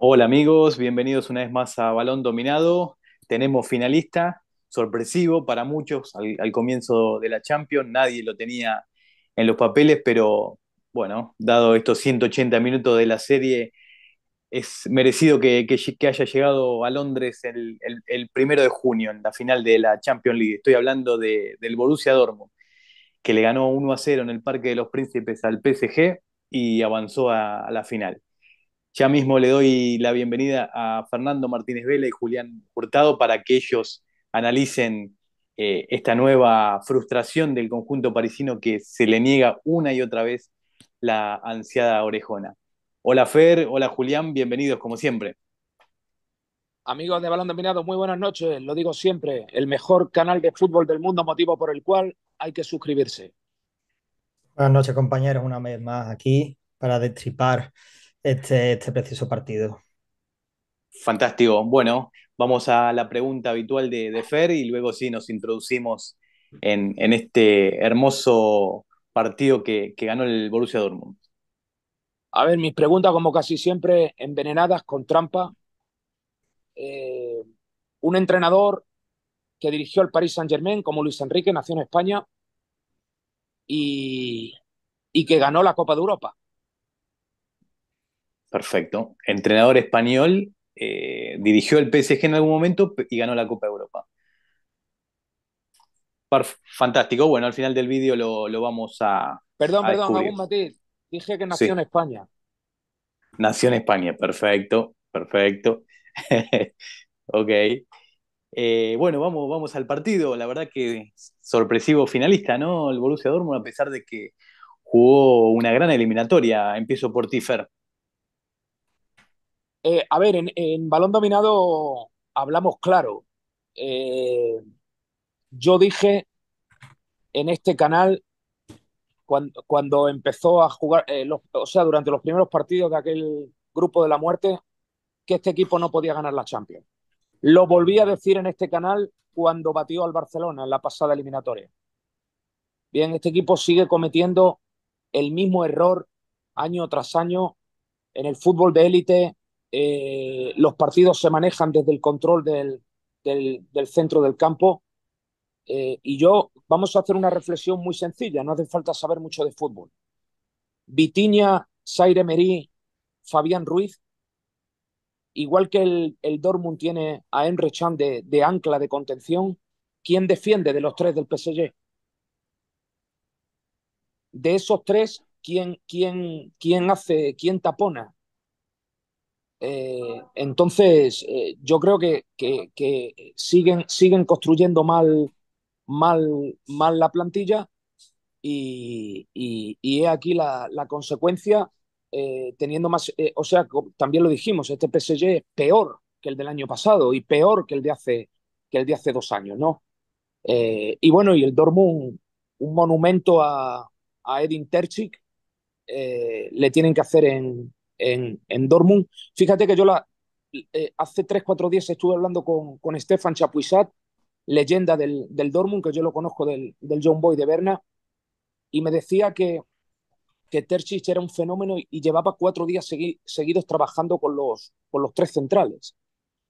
Hola amigos, bienvenidos una vez más a Balón Dominado. Tenemos finalista, sorpresivo para muchos al, comienzo de la Champions, nadie lo tenía en los papeles, pero bueno, dado estos 180 minutos de la serie, es merecido que, que, haya llegado a Londres el, primero de junio, en la final de la Champions League. Estoy hablando del Borussia Dortmund, que le ganó 1 a 0 en el Parque de los Príncipes al PSG y avanzó a la final. Ya mismo le doy la bienvenida a Fernando Martínez Vela y Julián Hurtado para que ellos analicen eh, esta nueva frustración del conjunto parisino que se le niega una y otra vez la ansiada orejona. Hola Fer, hola Julián, bienvenidos como siempre. Amigos de Balón Dominado, muy buenas noches. Lo digo siempre, el mejor canal de fútbol del mundo, motivo por el cual hay que suscribirse. Buenas noches, compañeros, una vez más aquí para destripar este, este precioso partido. Fantástico. Bueno, vamos a la pregunta habitual de, de Fer y luego sí nos introducimos en, este hermoso partido que, ganó el Borussia Dortmund. A ver, mis preguntas como casi siempre envenenadas con trampa. Eh, un entrenador que dirigió el Paris Saint Germain como Luis Enrique, nació en España y que ganó la Copa de Europa. Perfecto. Entrenador español, eh, dirigió el PSG en algún momento y ganó la Copa Europa. fantástico. Bueno, al final del vídeo lo, vamos a. Perdón, perdón, algún matiz. Dije que nació en España. Nació en España, perfecto, perfecto. ok. Eh, bueno, vamos, vamos al partido. La verdad que sorpresivo finalista, ¿no? El Borussia Dortmund, a pesar de que jugó una gran eliminatoria. Empiezo por Tifer. Eh, a ver, en, balón dominado hablamos claro. Eh, yo dije en este canal, cuando, empezó a jugar, eh, o sea, durante los primeros partidos de aquel grupo de la muerte, que este equipo no podía ganar la Champions. Lo volví a decir en este canal cuando batió al Barcelona en la pasada eliminatoria. Bien, este equipo sigue cometiendo el mismo error año tras año en el fútbol de élite eh, los partidos se manejan desde el control del, del, centro del campo. Eh, y yo vamos a hacer una reflexión muy sencilla, no hace falta saber mucho de fútbol. Vitiña, Saire Merí, Fabián Ruiz, igual que el, el Dortmund tiene a Emre Chan de, ancla de contención, ¿quién defiende de los tres del PSG? De esos tres, ¿quién, quién, quién hace, quién tapona? Eh, entonces, eh, yo creo que, que, siguen, siguen construyendo mal, mal, mal la plantilla y, y, y es aquí la, la consecuencia, eh, teniendo más, o sea, también lo dijimos, este PSG es peor que el del año pasado y peor que el de hace, que el de hace dos años, ¿no? y bueno, y el Dortmund, un monumento a, a Edin Terzic, le tienen que hacer en, en, en Dortmund. Fíjate que yo la, eh, hace tres cuatro días estuve hablando con, con Stefan Chapuisat, leyenda del, del Dortmund, que yo lo conozco del, John Boy de Berna, y me decía que, que Terchich era un fenómeno y, llevaba cuatro días seguidos trabajando con los, con los tres centrales.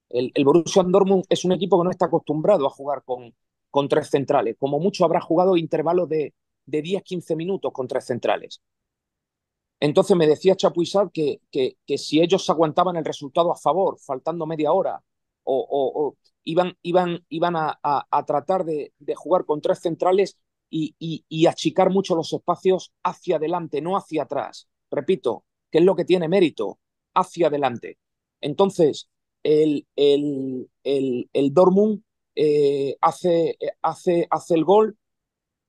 El, el, Borussia Dortmund es un equipo que no está acostumbrado a jugar con, con tres centrales. Como mucho habrá jugado intervalos de, de 10-15 minutos con tres centrales. Entonces me decía Chapuisat que, que, si ellos aguantaban el resultado a favor, faltando media hora, o, iban, iban, iban a, tratar de, jugar con tres centrales y, achicar mucho los espacios hacia adelante, no hacia atrás. Repito, que es lo que tiene mérito, hacia adelante. Entonces, el, el, Dortmund eh, hace, eh, hace, hace el gol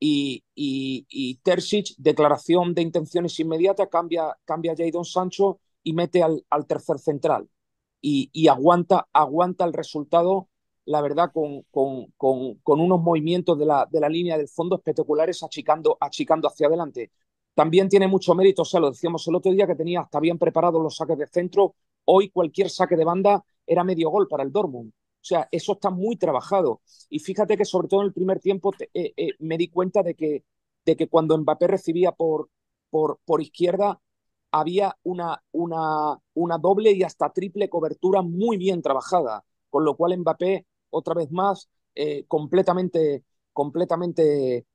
y, y, Terzic, declaración de intenciones inmediata, cambia, cambia a Jadon Sancho y mete al, tercer central. Y, aguanta, aguanta el resultado, la verdad, con, con, unos movimientos de la, de la, línea del fondo espectaculares achicando, achicando hacia adelante. También tiene mucho mérito, o sea, lo decíamos el otro día, que tenía hasta bien preparados los saques de centro. Hoy cualquier saque de banda era medio gol para el Dortmund. O sea, eso está muy trabajado. Y fíjate que sobre todo en el primer tiempo eh, eh, me di cuenta de que, de que cuando Mbappé recibía por, por, por izquierda, había una, una, una doble y hasta triple cobertura muy bien trabajada, con lo cual Mbappé, otra vez más, eh, completamente, completamente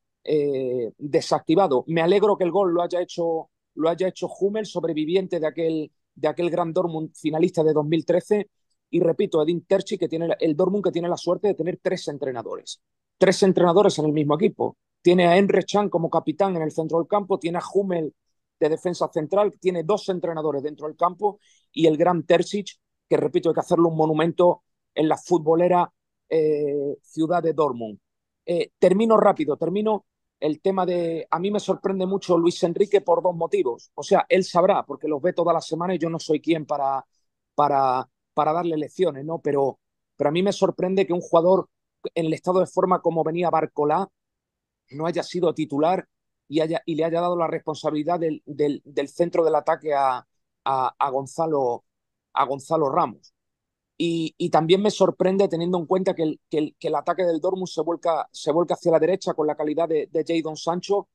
desactivado. Me alegro que el gol lo haya hecho, lo haya Hummel, sobreviviente de aquel, de aquel gran Dortmund finalista de 2013, y repito, Edin Terchi, que tiene el Dortmund que tiene la suerte de tener tres entrenadores. Tres entrenadores en el mismo equipo. Tiene a Enre Chan como capitán en el centro del campo, tiene a Hummel de defensa central, tiene dos entrenadores dentro del campo y el gran Terzic, que repito, hay que hacerlo un monumento en la futbolera eh, ciudad de Dortmund. Eh, termino rápido, termino el tema de... A mí me sorprende mucho Luis Enrique por dos motivos. O sea, él sabrá, porque los ve toda la semana y yo no soy quien para, para para darle lecciones, ¿no? Pero, pero a mí me sorprende que un jugador en el estado de forma como venía Barcola no haya sido titular y, haya, y le haya dado la responsabilidad del, centro del ataque a, a, Gonzalo, a Gonzalo Ramos. Y, también me sorprende teniendo en cuenta que el, que ataque del Dortmund se vuelca, se hacia la derecha con la calidad de, de Jadon Sancho,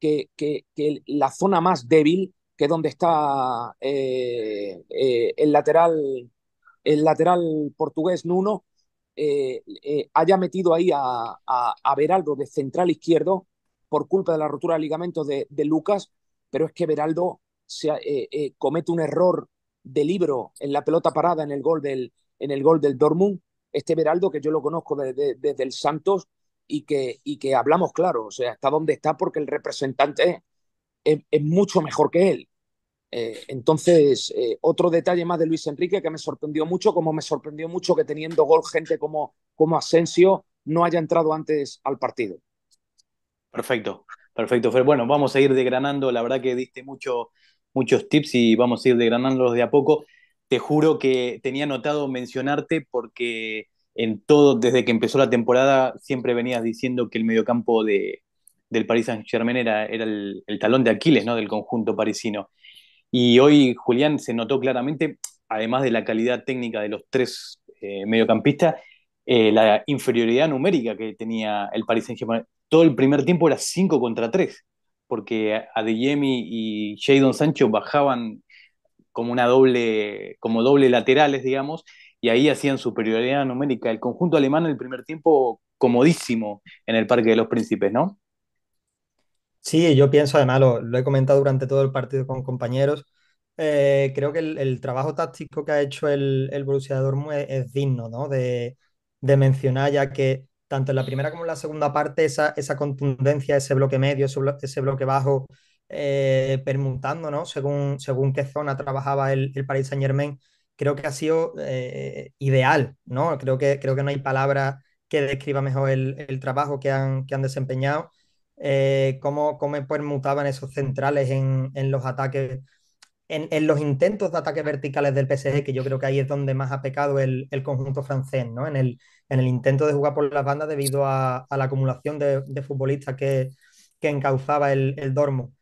que, que, la zona más débil, que es donde está eh, eh, el lateral el lateral portugués Nuno eh, eh, haya metido ahí a, a, de central izquierdo por culpa de la rotura de ligamentos de, Lucas, pero es que Beraldo se, eh, comete un error de libro en la pelota parada en el gol del, en el gol del Dortmund. Este Beraldo que yo lo conozco desde, el Santos y que, y que hablamos claro, o sea, hasta dónde está porque el representante es mucho mejor que él. Eh, entonces, eh, otro detalle más de Luis Enrique que me sorprendió mucho, como me sorprendió mucho que teniendo gol gente como, como Asensio no haya entrado antes al partido. Perfecto, perfecto. Bueno, vamos a ir degranando, la verdad que diste mucho, muchos tips y vamos a ir degranándolos de a poco. Te juro que tenía notado mencionarte porque en todo, desde que empezó la temporada, siempre venías diciendo que el mediocampo de, del Paris Saint-Germain era, el, el, talón de Aquiles ¿no? del conjunto parisino. Y hoy, Julián, se notó claramente, además de la calidad técnica de los tres eh, mediocampistas, eh, la inferioridad numérica que tenía el Paris Saint-Germain. Todo el primer tiempo era 5 contra 3, porque Adeyemi y Jadon Sancho bajaban como una doble, como doble laterales, digamos, y ahí hacían superioridad numérica. El conjunto alemán en el primer tiempo comodísimo en el Parque de los Príncipes, ¿no? Sí, yo pienso, además, lo, he comentado durante todo el partido con compañeros, eh, creo que el, trabajo táctico que ha hecho el, el Borussia es, digno de, mencionar, ya que tanto en la primera como en la segunda parte esa, esa contundencia, ese bloque medio, ese, bloque, bajo, eh, permutando según, según qué zona trabajaba el, el Paris Saint-Germain, creo que ha sido eh, ideal. ¿no? Creo, que, creo que no hay palabra que describa mejor el, trabajo que han desempeñado eh, cómo, cómo permutaban pues, esos centrales en, los ataques, en, los intentos de ataques verticales del PSG, que yo creo que ahí es donde más ha pecado el, conjunto francés, ¿no? En el, en el intento de jugar por las bandas debido a, la acumulación de, futbolistas que, encauzaba el, el Dormo.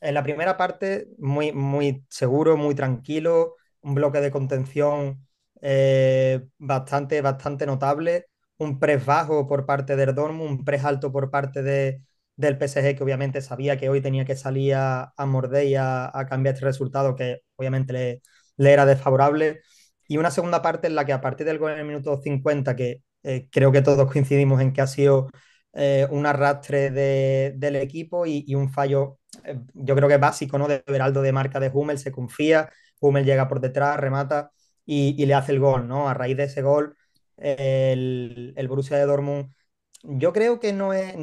En la primera parte, muy, muy seguro, muy tranquilo, un bloque de contención eh, bastante, bastante notable, un press bajo por parte del Dortmund, un press alto por parte de, del PSG, que obviamente sabía que hoy tenía que salir a, a a, cambiar este resultado, que obviamente le, era desfavorable. Y una segunda parte en la que a partir del gol en el minuto 50, que eh, creo que todos coincidimos en que ha sido eh, un arrastre del equipo y, un fallo, eh, yo creo que básico, ¿no? De Beraldo de marca de Hummel, se confía, Hummel llega por detrás, remata y, le hace el gol, ¿no? A raíz de ese gol, el, el Borussia de Dortmund yo creo que no es,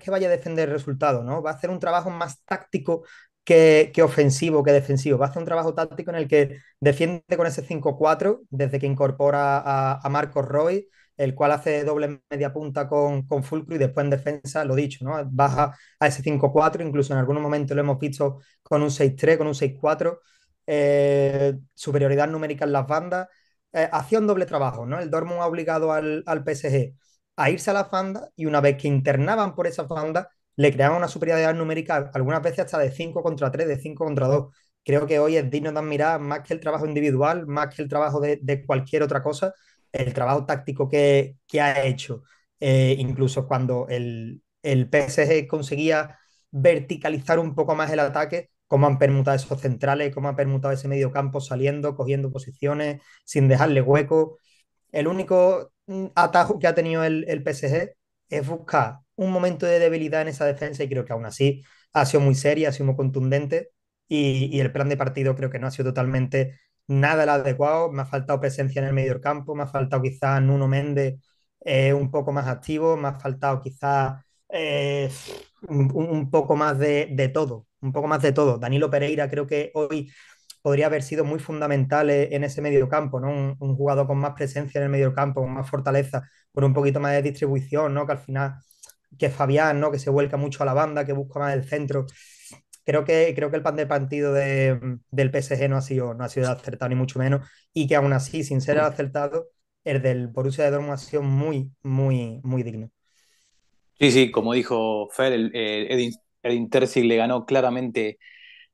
que vaya a defender el resultado, ¿no? Va a hacer un trabajo más táctico que, ofensivo, que defensivo. Va a hacer un trabajo táctico en el que defiende con ese 5-4 desde que incorpora a, a Marcos Roy, el cual hace doble media punta con, con Fulcro y después en defensa, lo dicho, ¿no? Baja a ese 5-4, incluso en algunos momentos lo hemos visto con un 6-3, con un 6-4, eh, superioridad numérica en las bandas. Eh, un doble trabajo, ¿no? El Dortmund ha obligado al PSG a irse a la fanda y una vez que internaban por esa fanda le creaban una superioridad numérica, algunas veces hasta de 5 contra 3, de 5 contra 2. Creo que hoy es digno de admirar más que el trabajo individual, más que el trabajo de, cualquier otra cosa, el trabajo táctico que, que ha hecho. Eh, incluso cuando el, el PSG conseguía verticalizar un poco más el ataque, cómo han permutado esos centrales, cómo han permutado ese medio campo saliendo, cogiendo posiciones, sin dejarle hueco. El único mm, atajo que ha tenido el, PSG es buscar un momento de debilidad en esa defensa y creo que aún así ha sido muy seria, ha sido muy contundente y, el plan de partido creo que no ha sido totalmente nada el adecuado. Me ha faltado presencia en el medio campo, me ha faltado quizás Nuno Méndez eh, un poco más activo, me ha faltado quizás eh, un, poco más de, de todo, un poco más de todo. Danilo Pereira creo que hoy podría haber sido muy fundamental eh, en ese mediocampo, ¿no? Un, jugador con más presencia en el mediocampo, con más fortaleza, con un poquito más de distribución, ¿no? Que al final, que Fabián, ¿no? Que se vuelca mucho a la banda, que busca más el centro. Creo que, creo que el pan de partido de, del PSG no ha, sido, no ha sido acertado, ni mucho menos, y que aún así, sin ser acertado, el del Borussia de Dortmund ha sido muy, muy, muy digno. Sí, sí, como dijo Fer, el, eh, el si le ganó claramente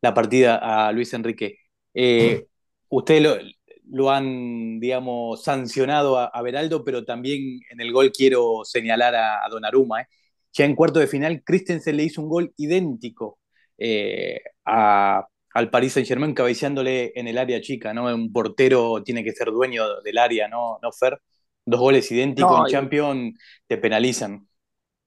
la partida a Luis Enrique. Eh, ustedes usted lo, han, digamos, sancionado a, a, Beraldo, pero también en el gol quiero señalar a, a Aruma. ¿eh? Ya en cuarto de final, Christensen le hizo un gol idéntico eh, al Paris Saint-Germain, cabeceándole en el área chica, ¿no? Un portero tiene que ser dueño del área, ¿no, no Fer? Dos goles idénticos en Champions te penalizan.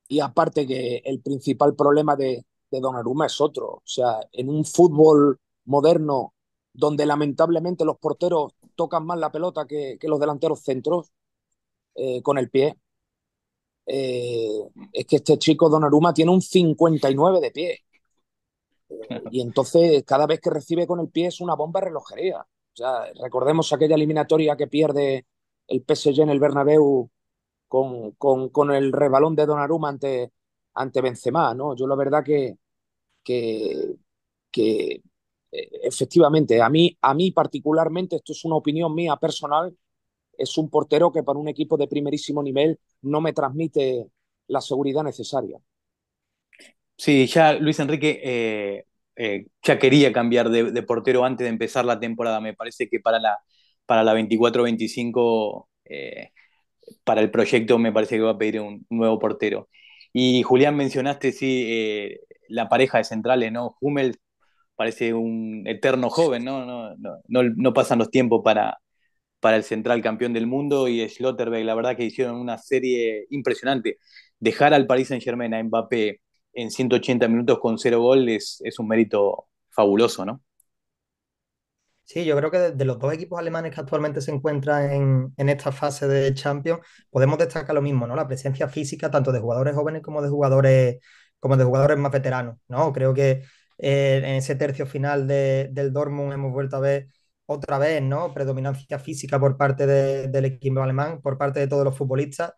Y aparte que el principal problema de, de Aruma es otro. O sea, en un fútbol moderno donde lamentablemente los porteros tocan más la pelota que, los delanteros centros eh, con el pie. Eh, es que este chico Donnarumma tiene un 59 de pie. y entonces cada vez que recibe con el pie es una bomba relojería. O sea, recordemos aquella eliminatoria que pierde el PSG en el Bernabéu con, el rebalón de Donnarumma ante, ante Benzema, ¿no? Yo la verdad que, que eh, efectivamente, a mí, a mí particularmente, esto es una opinión mía personal, es un portero que para un equipo de primerísimo nivel no me transmite la seguridad necesaria. Sí, ya Luis Enrique eh, eh, ya quería cambiar de, portero antes de empezar la temporada. Me parece que para la, para la 24-25, para el proyecto, me parece que va a pedir un nuevo portero. Y Julián, mencionaste, sí, la pareja de centrales, ¿no? Hummel parece un eterno joven, ¿no? No, no, no, pasan los tiempos para, para el central campeón del mundo y Schlotterbeck, la verdad que hicieron una serie impresionante. Dejar al Paris Saint Germain a Mbappé en 180 minutos con cero gol es, un mérito fabuloso, ¿no? Sí, yo creo que de, los dos equipos alemanes que actualmente se encuentran en, en, esta fase de Champions, podemos destacar lo mismo, ¿no? La presencia física tanto de jugadores jóvenes como de jugadores, como de jugadores más veteranos, ¿no? Creo que en ese tercio final del Dortmund hemos vuelto a ver otra vez, ¿no? Predominancia física por parte del equipo alemán, por parte de todos los futbolistas.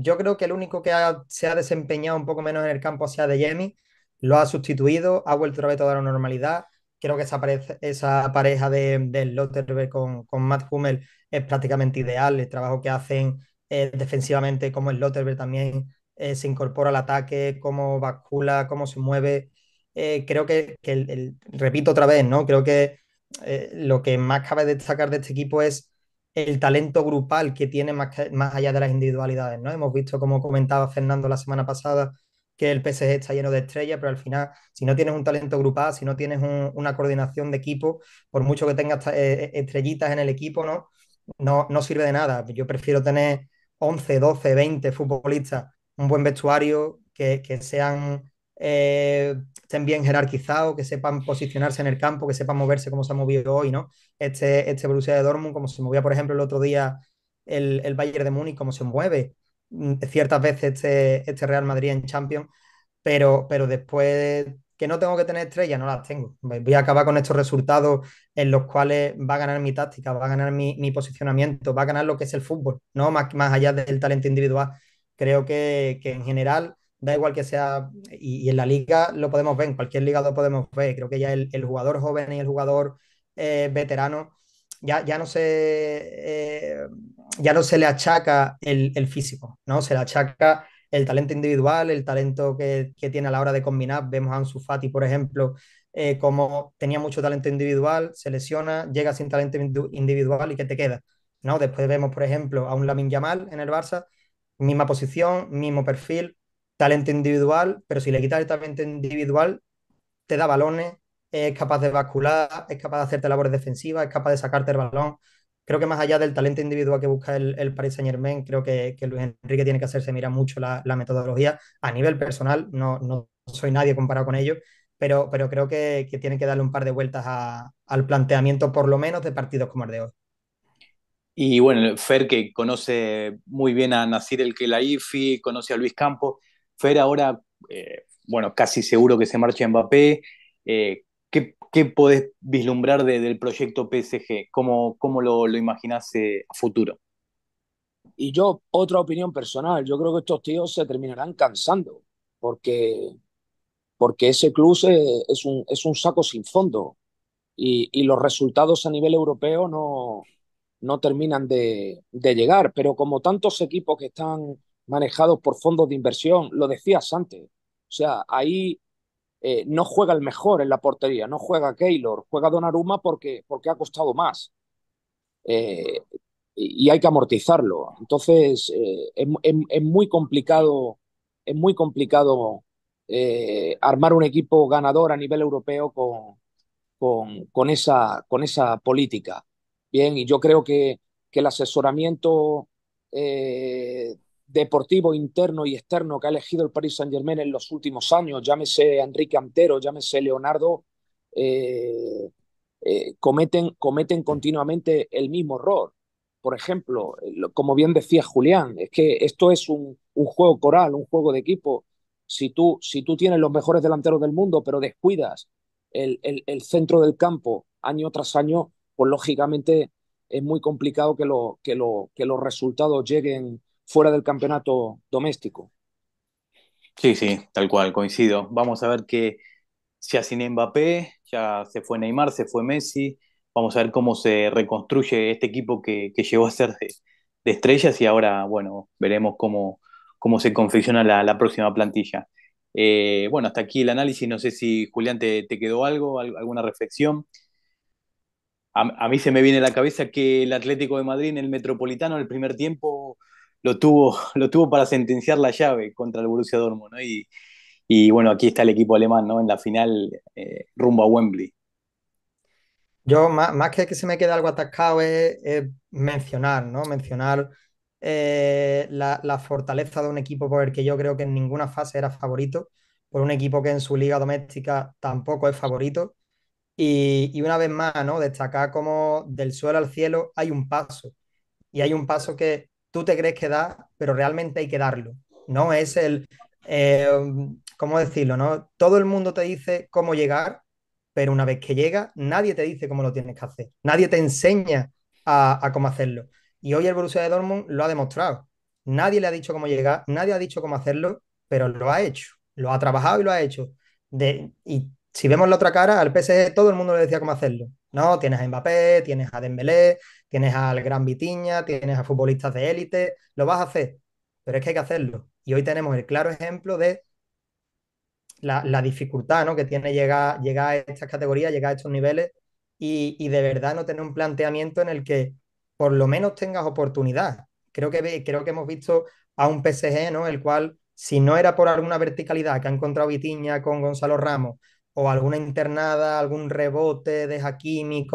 yo creo que el único que se ha desempeñado un poco menos en el campo sea de Yemi, lo ha sustituido, ha vuelto otra vez toda la normalidad. Creo que esa, pareja, esa pareja de, de con, con Matt Hummel es prácticamente ideal. El trabajo que hacen eh, defensivamente, como el Lotterberg también eh, se incorpora al ataque, cómo vacula, cómo se mueve, eh, creo que, repito otra vez, ¿no? Creo que eh, lo que más cabe destacar de este equipo es el talento grupal que tiene más, allá de las individualidades, ¿no? Hemos visto, como comentaba Fernando la semana pasada, que el PSG está lleno de estrellas, pero al final, si no tienes un talento grupal, si no tienes una coordinación de equipo, por mucho que tengas eh, estrellitas en el equipo, ¿no? No, no sirve de nada. Yo prefiero tener 11, 12, 20 futbolistas, un buen vestuario, que, sean estén bien jerarquizados, que sepan posicionarse en el campo, que sepan moverse como se ha movido hoy, ¿no? Este, este Borussia de Dortmund, como se movía, por ejemplo, el otro día el, el Bayern de Múnich, como se mueve mm, ciertas veces este, este Real Madrid en Champions, pero, pero después que no tengo que tener estrellas, no las tengo. Voy a acabar con estos resultados en los cuales va a ganar mi táctica, va a ganar mi, mi posicionamiento, va a ganar lo que es el fútbol, ¿no? Más, más allá del talento individual. Creo que, que en general da igual que sea, y, en la liga lo podemos ver, en cualquier liga lo podemos ver, creo que ya el, jugador joven y el jugador eh, veterano ya, ya, no se, eh, ya no se le achaca el, físico, ¿no? Se le achaca el talento individual, el talento que, tiene a la hora de combinar. Vemos a Ansu Fati, por ejemplo, eh, como tenía mucho talento individual, se lesiona, llega sin talento individual y que te queda? ¿no? Después vemos, por ejemplo, a un Lamin Yamal en el Barça, misma posición, mismo perfil, talento individual, pero si le quitas el talento individual, te da balones, es capaz de bascular, es capaz de hacerte labores defensivas, es capaz de sacarte el balón. Creo que más allá del talento individual que busca el, el Paris Saint Germain, creo que, Luis Enrique tiene que hacerse mirar mucho la, metodología a nivel personal. No, no soy nadie comparado con ellos, pero, pero creo que, tiene que darle un par de vueltas al planteamiento, por lo menos de partidos como el de hoy. Y bueno, Fer, que conoce muy bien a Nasir El Kelaifi, conoce a Luis Campos, Fer ahora, eh, bueno, casi seguro que se marcha Mbappé. Eh, ¿qué, ¿qué, podés vislumbrar del proyecto PSG? ¿Cómo, cómo lo, lo imaginás eh, a futuro? Y yo, otra opinión personal, yo creo que estos tíos se terminarán cansando, porque, porque ese club es, un, es un saco sin fondo y, y los resultados a nivel europeo no, no terminan de, de, llegar. Pero como tantos equipos que están manejados por fondos de inversión, lo decías antes. O sea, ahí eh, no juega el mejor en la portería, no juega Keylor, juega Donnarumma porque, porque ha costado más. Eh, y hay que amortizarlo. Entonces, eh, es, muy complicado, es muy complicado armar un equipo ganador a nivel europeo con, con, esa, con esa política. Bien, y yo creo que, que el asesoramiento deportivo interno y externo que ha elegido el Paris Saint Germain en los últimos años, llámese Enrique Antero, llámese Leonardo, eh, eh, cometen, cometen continuamente el mismo error. Por ejemplo, eh, como bien decía Julián, es que esto es un, juego coral, un juego de equipo. Si tú, si tú tienes los mejores delanteros del mundo, pero descuidas el, centro del campo año tras año, pues lógicamente es muy complicado que, lo, que, lo, que los resultados lleguen, fuera del campeonato doméstico. Sí, sí, tal cual, coincido. Vamos a ver que ya sin Mbappé, ya se fue Neymar, se fue Messi. Vamos a ver cómo se reconstruye este equipo que, que llegó a ser de, estrellas y ahora, bueno, veremos cómo, cómo se confecciona la, próxima plantilla. Eh, bueno, hasta aquí el análisis. No sé si, Julián, te, quedó algo, alguna reflexión. A, mí se me viene a la cabeza que el Atlético de Madrid en el Metropolitano, el primer tiempo, lo tuvo, lo tuvo para sentenciar la llave contra el Borussia Dortmund, Y, bueno, aquí está el equipo alemán, ¿no? En la final eh, rumbo a Wembley. Yo, más, que que se me quede algo atascado, es, mencionar, ¿no? Mencionar eh, la, fortaleza de un equipo por el que yo creo que en ninguna fase era favorito, por un equipo que en su liga doméstica tampoco es favorito. Y, una vez más, ¿no? Destacar como del suelo al cielo hay un paso. Y hay un paso que tú te crees que da, pero realmente hay que darlo. No es el, eh, ¿cómo decirlo? No? Todo el mundo te dice cómo llegar, pero una vez que llega, nadie te dice cómo lo tienes que hacer. Nadie te enseña a, cómo hacerlo. Y hoy el Borussia de Dortmund lo ha demostrado. Nadie le ha dicho cómo llegar, nadie ha dicho cómo hacerlo, pero lo ha hecho. Lo ha trabajado y lo ha hecho. De, y si vemos la otra cara, al PSG todo el mundo le decía cómo hacerlo. No, tienes a Mbappé, tienes a Dembélé, tienes al Gran Vitiña, tienes a futbolistas de élite, lo vas a hacer, pero es que hay que hacerlo. Y hoy tenemos el claro ejemplo de la, dificultad ¿no? que tiene llegar, a estas categorías, llegar a estos niveles y, de verdad no tener un planteamiento en el que por lo menos tengas oportunidad. Creo que, creo que hemos visto a un PSG, ¿no? El cual, si no era por alguna verticalidad que ha encontrado Vitiña con Gonzalo Ramos, o alguna internada, algún rebote de Hakimi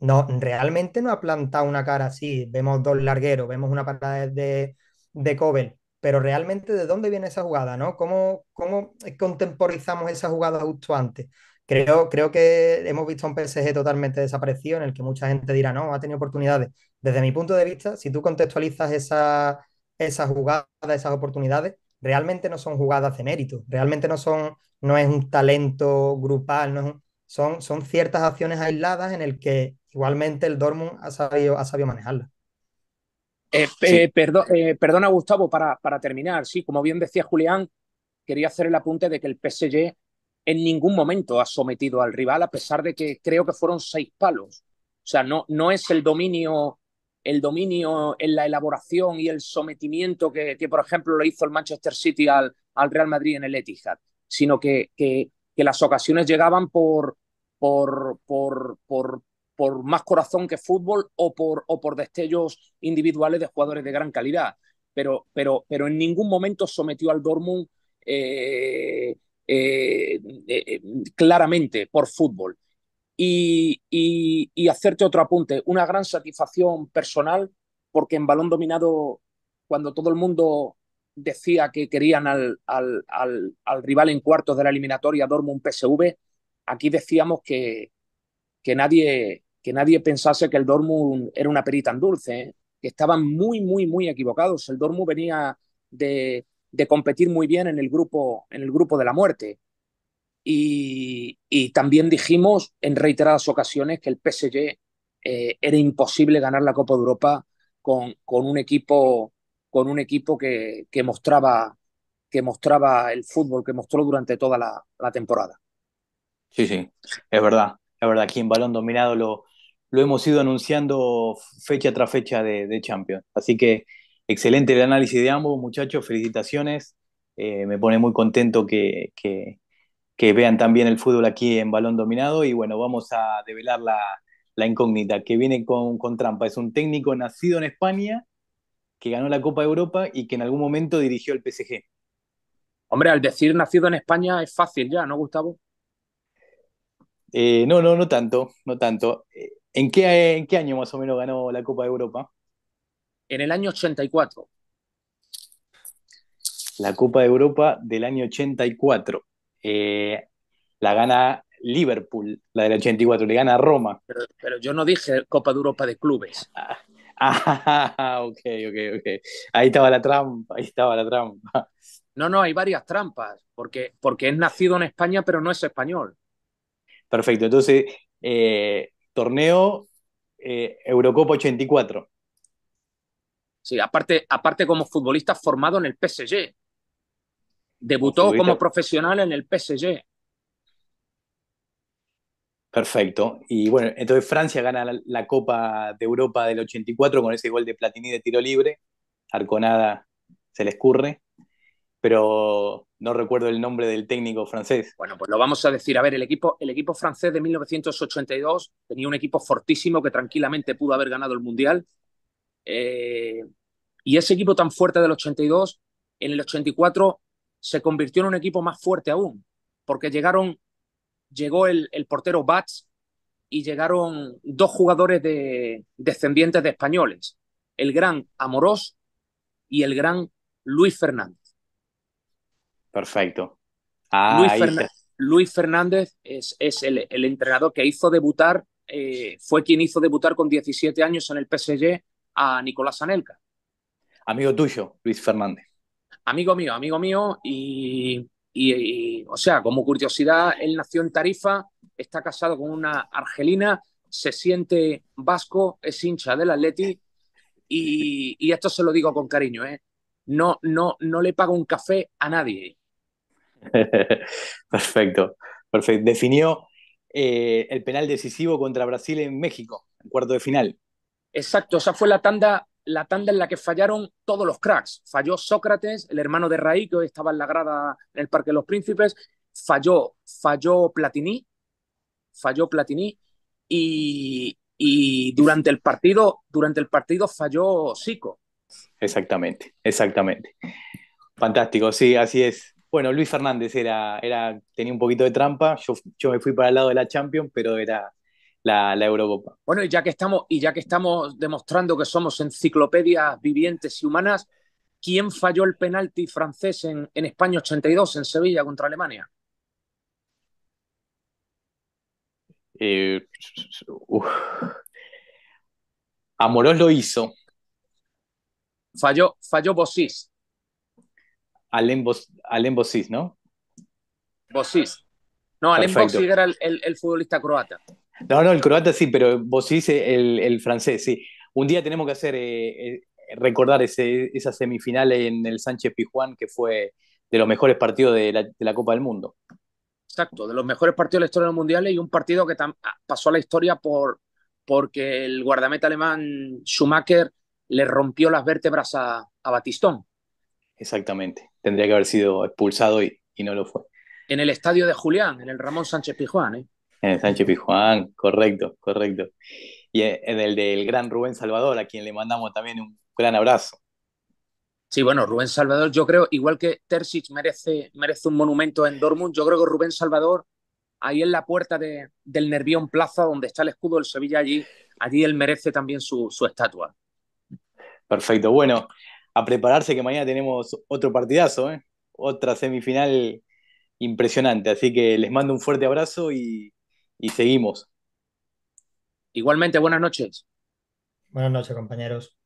No, realmente no ha plantado una cara así. Vemos dos largueros, vemos una parada de, de Cobel, pero realmente de dónde viene esa jugada, ¿no? ¿Cómo, cómo contemporizamos esa jugada justo antes? Creo, creo que hemos visto un PSG totalmente desaparecido en el que mucha gente dirá, no, ha tenido oportunidades. Desde mi punto de vista, si tú contextualizas esa, esa jugada, esas oportunidades, realmente no son jugadas de mérito, realmente no son, no es un talento grupal, no son, son ciertas acciones aisladas en el que igualmente el Dortmund ha sabido, ha sabido manejarlas. Eh, eh, eh, perdona, Gustavo, para, para, terminar. Sí, como bien decía Julián, quería hacer el apunte de que el PSG en ningún momento ha sometido al rival, a pesar de que creo que fueron seis palos. O sea, no, no es el dominio el dominio en la elaboración y el sometimiento que, por ejemplo, lo hizo el Manchester City al, al Real Madrid en el Etihad, sino que, que, las ocasiones llegaban por, por, por, por, por más corazón que fútbol o por, o por destellos individuales de jugadores de gran calidad. Pero, pero, pero en ningún momento sometió al Dortmund eh, eh, eh, claramente por fútbol. Y, hacerte otro apunte, una gran satisfacción personal, porque en balón dominado, cuando todo el mundo decía que querían al, rival en cuartos de la eliminatoria Dortmund PSV, aquí decíamos que, que, nadie, que nadie pensase que el Dortmund era una perita en dulce, ¿eh? que estaban muy, muy, muy equivocados. El Dortmund venía de, de, competir muy bien en el, grupo, en el grupo de la muerte. Y, también dijimos en reiteradas ocasiones que el PSG eh, era imposible ganar la Copa de Europa con, con un equipo, con un equipo que, mostraba, que mostraba el fútbol que mostró durante toda la, temporada. Sí, sí, es verdad. Es verdad, aquí en Balón Dominado lo, lo hemos ido anunciando fecha tras fecha de, Champions. Así que excelente el análisis de ambos, muchachos, felicitaciones. Eh, me pone muy contento que que vean también el fútbol aquí en balón dominado y bueno, vamos a develar la, incógnita, que viene con, trampa. Es un técnico nacido en España, que ganó la Copa de Europa y que en algún momento dirigió el PSG. Hombre, al decir nacido en España es fácil ya, ¿no, Gustavo? Eh, no, no, no tanto, no tanto. Eh, ¿En qué, ¿En qué año más o menos ganó la Copa de Europa? En el año 84. La Copa de Europa del año 84. Eh, la gana Liverpool, la del 84, le gana Roma. Pero, yo no dije Copa de Europa de clubes. Ah, ah, ok, ok, ok. Ahí estaba la trampa, ahí estaba la trampa. No, no, hay varias trampas, porque, porque es nacido en España, pero no es español. Perfecto, entonces, eh, torneo eh, Eurocopa 84. Sí, aparte, aparte como futbolista formado en el PSG. Debutó como profesional en el PSG. Perfecto. Y bueno, entonces Francia gana la, Copa de Europa del 84 con ese gol de Platini de tiro libre. Arconada se le escurre, pero no recuerdo el nombre del técnico francés. Bueno, pues lo vamos a decir. A ver, el equipo, el equipo francés de 1982 tenía un equipo fortísimo que tranquilamente pudo haber ganado el Mundial. Eh, y ese equipo tan fuerte del 82, en el 84 se convirtió en un equipo más fuerte aún, porque llegaron, llegó el, portero Bats y llegaron dos jugadores de, descendientes de españoles, el gran Amorós y el gran Luis Fernández. Perfecto. Luis, Fernández, es, el, el, entrenador que hizo debutar, eh, fue quien hizo debutar con 17 años en el PSG a Nicolás Anelka. Amigo tuyo, Luis Fernández amigo mío, amigo mío, y, o sea, como curiosidad, él nació en Tarifa, está casado con una argelina, se siente vasco, es hincha del Atleti, y, esto se lo digo con cariño, ¿eh? No, no, no le pago un café a nadie. Perfecto, perfecto. Definió eh, el penal decisivo contra Brasil en México, en cuarto de final. Exacto, esa fue la tanda la tanda en la que fallaron todos los cracks. Falló Sócrates, el hermano de Raí, que hoy estaba en la grada en el Parque de los Príncipes, falló, falló Platini, falló Platini y, durante el partido, durante el partido falló Sico. Exactamente, exactamente. Fantástico, sí, así es. Bueno, Luis Fernández era, era, tenía un poquito de trampa. Yo, yo me fui para el lado de la Champions, pero era, la, Eurocopa. Bueno, y ya que estamos, y ya que estamos demostrando que somos enciclopedias vivientes y humanas, ¿quién falló el penalti francés en, España 82 en Sevilla contra Alemania? Eh, Amorós lo hizo. Falló, falló Bosis. Alem, ¿no? Bosis. No, Alem Bosis era el futbolista croata. No, no, el croata sí, pero vos sí el, el francés, sí. Un día tenemos que hacer, eh, eh, recordar esa semifinal en el Sánchez Pijuán, que fue de los mejores partidos de la, Copa del Mundo. Exacto, de los mejores partidos de la historia del Mundial y un partido que ah, pasó a la historia por, porque el guardameta alemán Schumacher le rompió las vértebras a, Batistón. Exactamente, tendría que haber sido expulsado y, y no lo fue. En el estadio de Julián, en el Ramón Sánchez Pijuán, ¿eh? En el Sánchez Pijuán, correcto, correcto. Y en el del gran Rubén Salvador, a quien le mandamos también un gran abrazo. Sí, bueno, Rubén Salvador, yo creo, igual que Terzic merece, merece un monumento en Dortmund, yo creo que Rubén Salvador, ahí en la puerta del Nervión Plaza, donde está el escudo del Sevilla, allí, allí él merece también su, estatua. Perfecto, bueno, a prepararse que mañana tenemos otro partidazo, ¿eh? otra semifinal impresionante. Así que les mando un fuerte abrazo y y seguimos. Igualmente, buenas noches. Buenas noches, compañeros.